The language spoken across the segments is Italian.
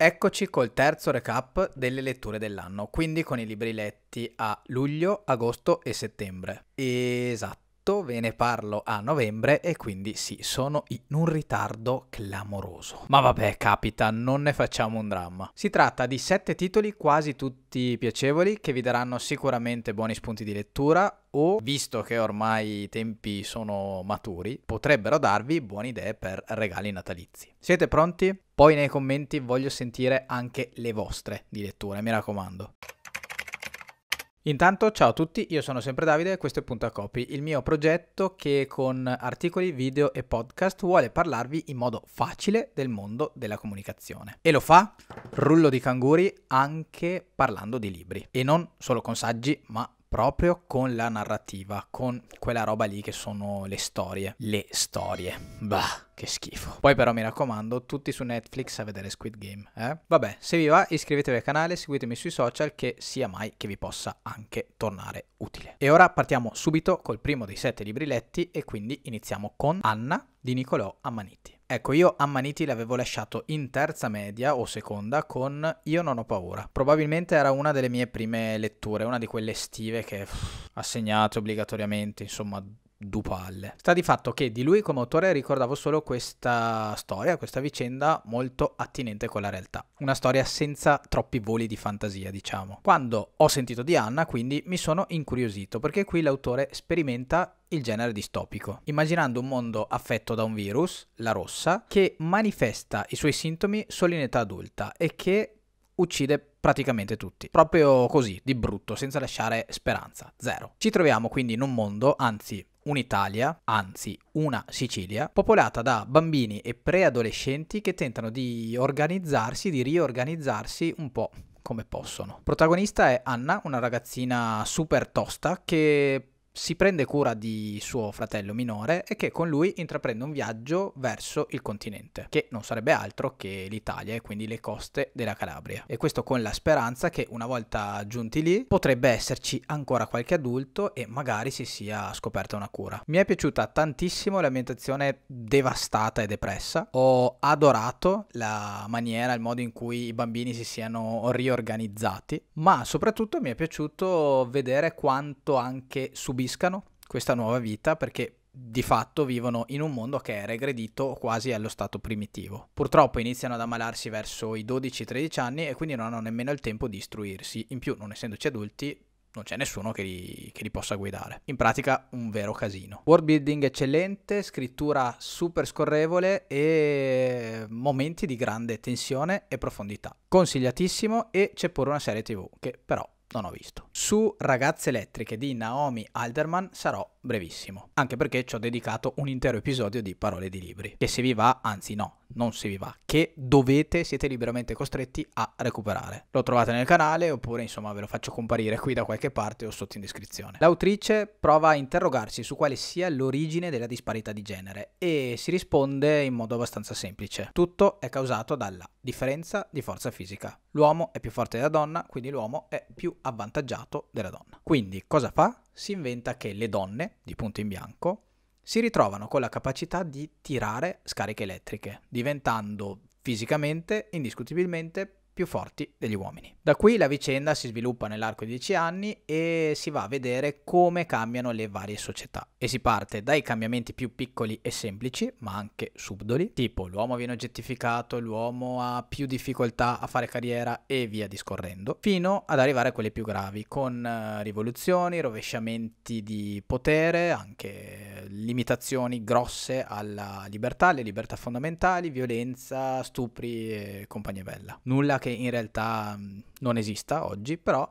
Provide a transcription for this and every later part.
Eccoci col terzo recap delle letture dell'anno, quindi con i libri letti a luglio, agosto e settembre. Esatto tutto, ve ne parlo a novembre e quindi sì, sono in un ritardo clamoroso. Ma vabbè, capita, non ne facciamo un dramma. Si tratta di sette titoli quasi tutti piacevoli che vi daranno sicuramente buoni spunti di lettura o, visto che ormai i tempi sono maturi, potrebbero darvi buone idee per regali natalizi. Siete pronti? Poi nei commenti voglio sentire anche le vostre di lettura, mi raccomando. Intanto ciao a tutti, io sono sempre Davide e questo è Punta Copy, il mio progetto che con articoli, video e podcast vuole parlarvi in modo facile del mondo della comunicazione. E lo fa, rullo di canguri, anche parlando di libri. E non solo con saggi, ma proprio con la narrativa, con quella roba lì che sono le storie. Le storie. Bah. Che schifo. Poi però mi raccomando, tutti su Netflix a vedere Squid Game, eh? Vabbè, se vi va iscrivetevi al canale, seguitemi sui social che sia mai che vi possa anche tornare utile. E ora partiamo subito col primo dei sette libri letti e quindi iniziamo con Anna di Nicolò Ammaniti. Ecco, io Ammaniti l'avevo lasciato in terza media o seconda con Io non ho paura. Probabilmente era una delle mie prime letture, una di quelle estive che pff, assegnate obbligatoriamente, insomma, Dupalle. Sta di fatto che di lui come autore ricordavo solo questa storia, questa vicenda molto attinente con la realtà. Una storia senza troppi voli di fantasia, diciamo. Quando ho sentito di Anna, quindi mi sono incuriosito, perché qui l'autore sperimenta il genere distopico, immaginando un mondo affetto da un virus, la rossa, che manifesta i suoi sintomi solo in età adulta e che uccide praticamente tutti. Proprio così, di brutto, senza lasciare speranza, zero. Ci troviamo quindi in un mondo, anzi un'Italia, anzi una Sicilia, popolata da bambini e preadolescenti che tentano di organizzarsi, di riorganizzarsi un po' come possono. Protagonista è Anna, una ragazzina super tosta che si prende cura di suo fratello minore e che con lui intraprende un viaggio verso il continente, che non sarebbe altro che l'Italia e quindi le coste della Calabria. E questo con la speranza che una volta giunti lì potrebbe esserci ancora qualche adulto e magari si sia scoperta una cura. Mi è piaciuta tantissimo l'ambientazione devastata e depressa, ho adorato la maniera, il modo in cui i bambini si siano riorganizzati, ma soprattutto mi è piaciuto vedere quanto anche subiscono capiscano questa nuova vita perché di fatto vivono in un mondo che è regredito quasi allo stato primitivo. Purtroppo iniziano ad ammalarsi verso i 12-13 anni e quindi non hanno nemmeno il tempo di istruirsi. In più, non essendoci adulti, non c'è nessuno che li, che li, possa guidare. In pratica un vero casino. World building eccellente, scrittura super scorrevole e momenti di grande tensione e profondità. Consigliatissimo e c'è pure una serie tv che però non ho visto. Su Ragazze elettriche di Naomi Alderman sarò brevissimo, anche perché ci ho dedicato un intero episodio di Parole di libri, che se vi va, anzi no, non se vi va, che dovete, siete liberamente costretti a recuperare. Lo trovate nel canale oppure insomma ve lo faccio comparire qui da qualche parte o sotto in descrizione. L'autrice prova a interrogarsi su quale sia l'origine della disparità di genere e si risponde in modo abbastanza semplice. Tutto è causato dalla differenza di forza fisica. L'uomo è più forte della donna, quindi l'uomo è più avvantaggiato della donna. Quindi cosa fa? Si inventa che le donne, di punto in bianco, si ritrovano con la capacità di tirare scariche elettriche, diventando fisicamente, indiscutibilmente, più forti degli uomini. Da qui la vicenda si sviluppa nell'arco di 10 anni e si va a vedere come cambiano le varie società. E si parte dai cambiamenti più piccoli e semplici, ma anche subdoli, tipo l'uomo viene oggettificato, l'uomo ha più difficoltà a fare carriera e via discorrendo, fino ad arrivare a quelle più gravi, con eh, rivoluzioni, rovesciamenti di potere, anche limitazioni grosse alla libertà, alle libertà fondamentali, violenza, stupri e compagnia bella. Nulla che che in realtà mm, non esista oggi, però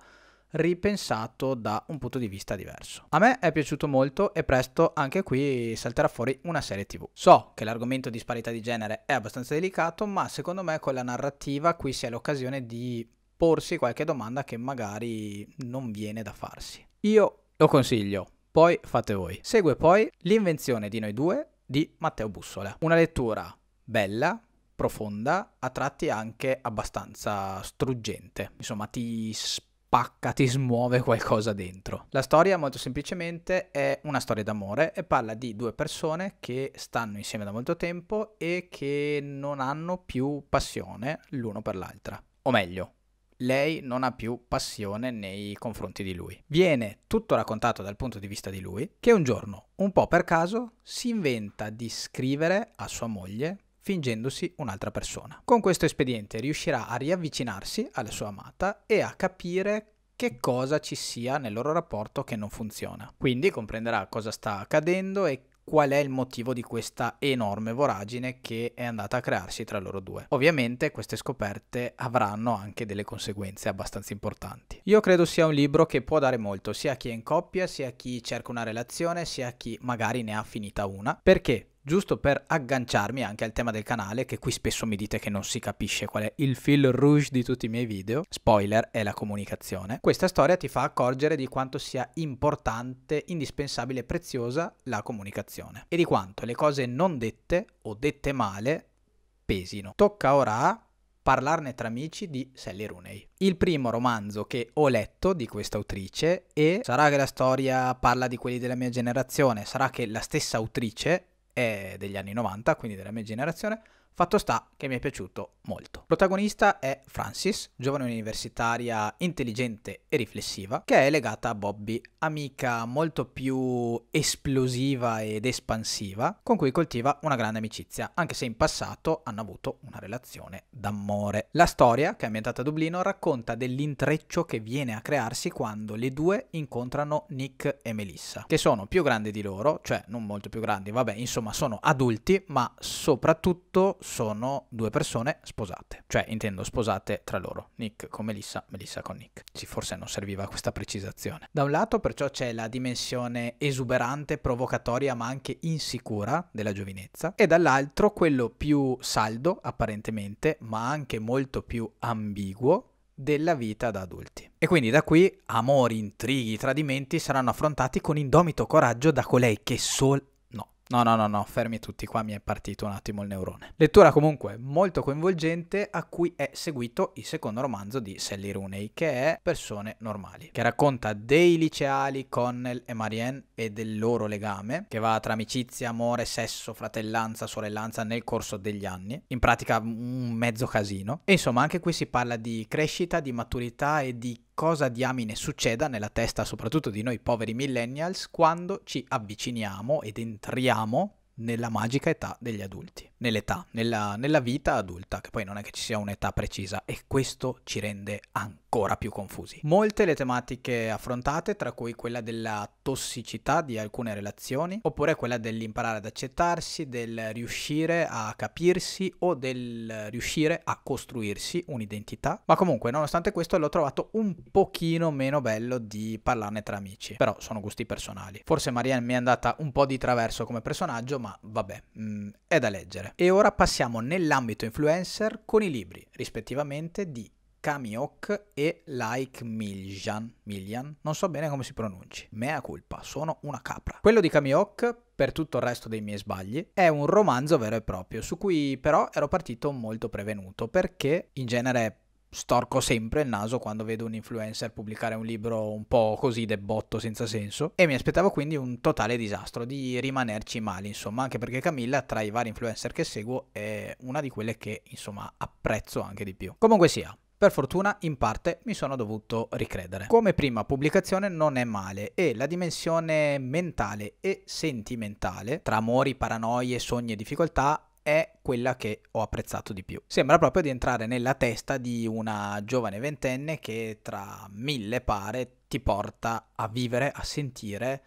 ripensato da un punto di vista diverso. A me è piaciuto molto e presto anche qui salterà fuori una serie TV. So che l'argomento disparità di genere è abbastanza delicato, ma secondo me con la narrativa qui si ha l'occasione di porsi qualche domanda che magari non viene da farsi. Io lo consiglio, poi fate voi. Segue poi L'invenzione di noi due di Matteo Bussola. Una lettura bella, profonda, a tratti anche abbastanza struggente, insomma ti spacca, ti smuove qualcosa dentro. La storia molto semplicemente è una storia d'amore e parla di due persone che stanno insieme da molto tempo e che non hanno più passione l'uno per l'altra. O meglio, lei non ha più passione nei confronti di lui. Viene tutto raccontato dal punto di vista di lui, che un giorno, un po' per caso, si inventa di scrivere a sua moglie fingendosi un'altra persona. Con questo espediente riuscirà a riavvicinarsi alla sua amata e a capire che cosa ci sia nel loro rapporto che non funziona. Quindi comprenderà cosa sta accadendo e qual è il motivo di questa enorme voragine che è andata a crearsi tra loro due. Ovviamente queste scoperte avranno anche delle conseguenze abbastanza importanti. Io credo sia un libro che può dare molto sia a chi è in coppia, sia a chi cerca una relazione, sia a chi magari ne ha finita una, perché giusto per agganciarmi anche al tema del canale, che qui spesso mi dite che non si capisce qual è il fil rouge di tutti i miei video, spoiler è la comunicazione, questa storia ti fa accorgere di quanto sia importante, indispensabile e preziosa la comunicazione e di quanto le cose non dette o dette male pesino. Tocca ora a parlarne tra amici di Sally Rooney. Il primo romanzo che ho letto di questa autrice e sarà che la storia parla di quelli della mia generazione, sarà che la stessa autrice è degli anni 90, quindi della mia generazione, Fatto sta che mi è piaciuto molto. Protagonista è Francis, giovane universitaria intelligente e riflessiva, che è legata a Bobby, amica molto più esplosiva ed espansiva, con cui coltiva una grande amicizia, anche se in passato hanno avuto una relazione d'amore. La storia, che è ambientata a Dublino, racconta dell'intreccio che viene a crearsi quando le due incontrano Nick e Melissa, che sono più grandi di loro, cioè non molto più grandi, vabbè, insomma sono adulti, ma soprattutto sono due persone sposate, cioè intendo sposate tra loro, Nick con Melissa, Melissa con Nick. Sì, forse non serviva questa precisazione. Da un lato perciò c'è la dimensione esuberante, provocatoria ma anche insicura della giovinezza e dall'altro quello più saldo apparentemente ma anche molto più ambiguo della vita da adulti. E quindi da qui amori, intrighi, tradimenti saranno affrontati con indomito coraggio da colei che sol No, no, no, no, fermi tutti, qua mi è partito un attimo il neurone. Lettura comunque molto coinvolgente a cui è seguito il secondo romanzo di Sally Rooney, che è Persone normali, che racconta dei liceali Connell e Marianne e del loro legame, che va tra amicizia, amore, sesso, fratellanza, sorellanza nel corso degli anni, in pratica un mezzo casino. E insomma anche qui si parla di crescita, di maturità e di cosa diamine succeda nella testa soprattutto di noi poveri millennials quando ci avviciniamo ed entriamo nella magica età degli adulti, nell'età, nella, nella vita adulta, che poi non è che ci sia un'età precisa e questo ci rende anche ancora più confusi. Molte le tematiche affrontate, tra cui quella della tossicità di alcune relazioni, oppure quella dell'imparare ad accettarsi, del riuscire a capirsi o del riuscire a costruirsi un'identità. Ma comunque, nonostante questo, l'ho trovato un pochino meno bello di parlarne tra amici, però sono gusti personali. Forse Marianne mi è andata un po' di traverso come personaggio, ma vabbè, mh, mm, è da leggere. E ora passiamo nell'ambito influencer con i libri, rispettivamente di Kamiok e Like Miljan. Miljan, non so bene come si pronunci, mea culpa, sono una capra. Quello di Kamiok, per tutto il resto dei miei sbagli, è un romanzo vero e proprio, su cui però ero partito molto prevenuto, perché in genere storco sempre il naso quando vedo un influencer pubblicare un libro un po' così debotto senza senso e mi aspettavo quindi un totale disastro di rimanerci male insomma anche perché Camilla tra i vari influencer che seguo è una di quelle che insomma apprezzo anche di più comunque sia per fortuna in parte mi sono dovuto ricredere. Come prima pubblicazione non è male e la dimensione mentale e sentimentale tra amori, paranoie, sogni e difficoltà è quella che ho apprezzato di più. Sembra proprio di entrare nella testa di una giovane ventenne che tra mille pare ti porta a vivere, a sentire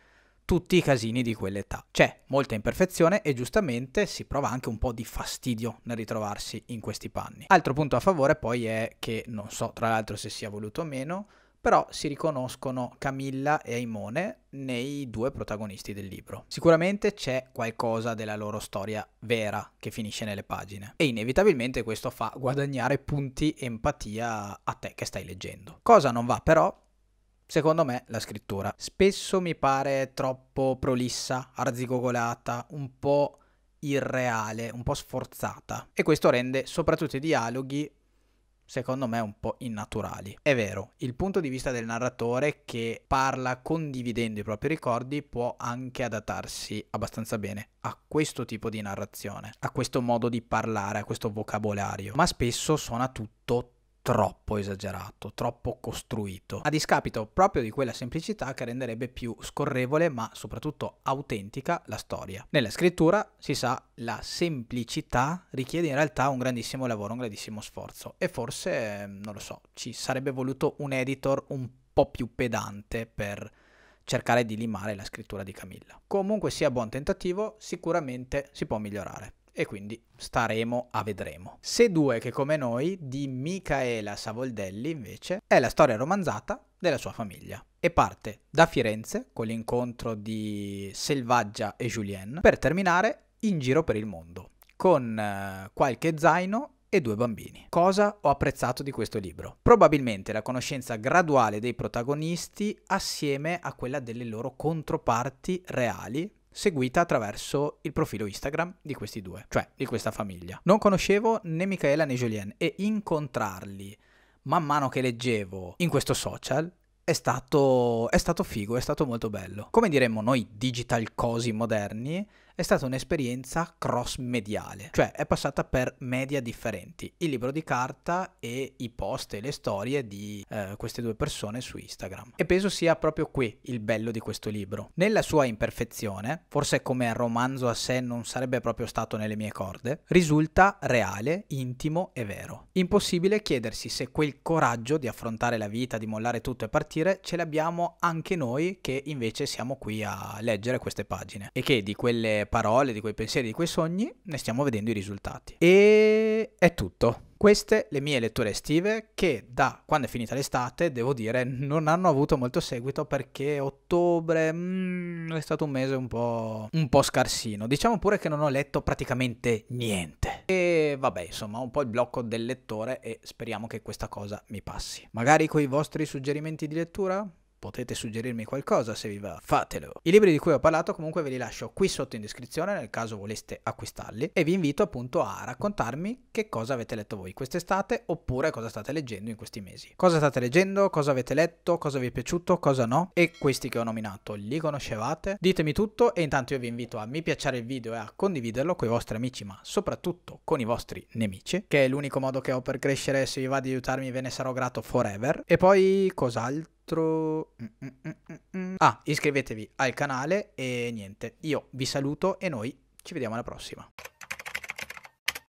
tutti i casini di quell'età. C'è molta imperfezione e giustamente si prova anche un po' di fastidio nel ritrovarsi in questi panni. Altro punto a favore poi è che non so tra l'altro se sia voluto o meno, però si riconoscono Camilla e Aimone nei due protagonisti del libro. Sicuramente c'è qualcosa della loro storia vera che finisce nelle pagine e inevitabilmente questo fa guadagnare punti empatia a te che stai leggendo. Cosa non va però Secondo me la scrittura. Spesso mi pare troppo prolissa, arzigogolata, un po' irreale, un po' sforzata. E questo rende soprattutto i dialoghi, secondo me, un po' innaturali. È vero, il punto di vista del narratore che parla condividendo i propri ricordi può anche adattarsi abbastanza bene a questo tipo di narrazione, a questo modo di parlare, a questo vocabolario, ma spesso suona tutto troppo esagerato, troppo costruito, a discapito proprio di quella semplicità che renderebbe più scorrevole ma soprattutto autentica la storia. Nella scrittura, si sa, la semplicità richiede in realtà un grandissimo lavoro, un grandissimo sforzo e forse, non lo so, ci sarebbe voluto un editor un po' più pedante per cercare di limare la scrittura di Camilla. Comunque sia buon tentativo, sicuramente si può migliorare e quindi staremo a vedremo. Se due che come noi di Micaela Savoldelli invece è la storia romanzata della sua famiglia e parte da Firenze con l'incontro di Selvaggia e Julien per terminare in giro per il mondo con eh, qualche zaino e due bambini. Cosa ho apprezzato di questo libro? Probabilmente la conoscenza graduale dei protagonisti assieme a quella delle loro controparti reali seguita attraverso il profilo Instagram di questi due, cioè di questa famiglia. Non conoscevo né Michaela né Julien e incontrarli man mano che leggevo in questo social è stato, è stato figo, è stato molto bello. Come diremmo noi digital cosi moderni, è stata un'esperienza cross-mediale, cioè è passata per media differenti, il libro di carta e i post e le storie di eh, queste due persone su Instagram. E penso sia proprio qui il bello di questo libro. Nella sua imperfezione, forse come romanzo a sé non sarebbe proprio stato nelle mie corde, risulta reale, intimo e vero. Impossibile chiedersi se quel coraggio di affrontare la vita, di mollare tutto e partire, ce l'abbiamo anche noi che invece siamo qui a leggere queste pagine e che di quelle parole, di quei pensieri, di quei sogni, ne stiamo vedendo i risultati. E è tutto. Queste le mie letture estive che da quando è finita l'estate, devo dire, non hanno avuto molto seguito perché ottobre mm, è stato un mese un po', un po' scarsino. Diciamo pure che non ho letto praticamente niente. E vabbè, insomma, un po' il blocco del lettore e speriamo che questa cosa mi passi. Magari con i vostri suggerimenti di lettura? Potete suggerirmi qualcosa se vi va, fatelo. I libri di cui ho parlato comunque ve li lascio qui sotto in descrizione nel caso voleste acquistarli e vi invito appunto a raccontarmi che cosa avete letto voi quest'estate oppure cosa state leggendo in questi mesi. Cosa state leggendo, cosa avete letto, cosa vi è piaciuto, cosa no e questi che ho nominato li conoscevate? Ditemi tutto e intanto io vi invito a mi piacere il video e a condividerlo con i vostri amici ma soprattutto con i vostri nemici che è l'unico modo che ho per crescere se vi va di aiutarmi ve ne sarò grato forever. E poi cos'altro? altro? Mm, mm, mm, ah, iscrivetevi al canale e niente, io vi saluto e noi ci vediamo alla prossima.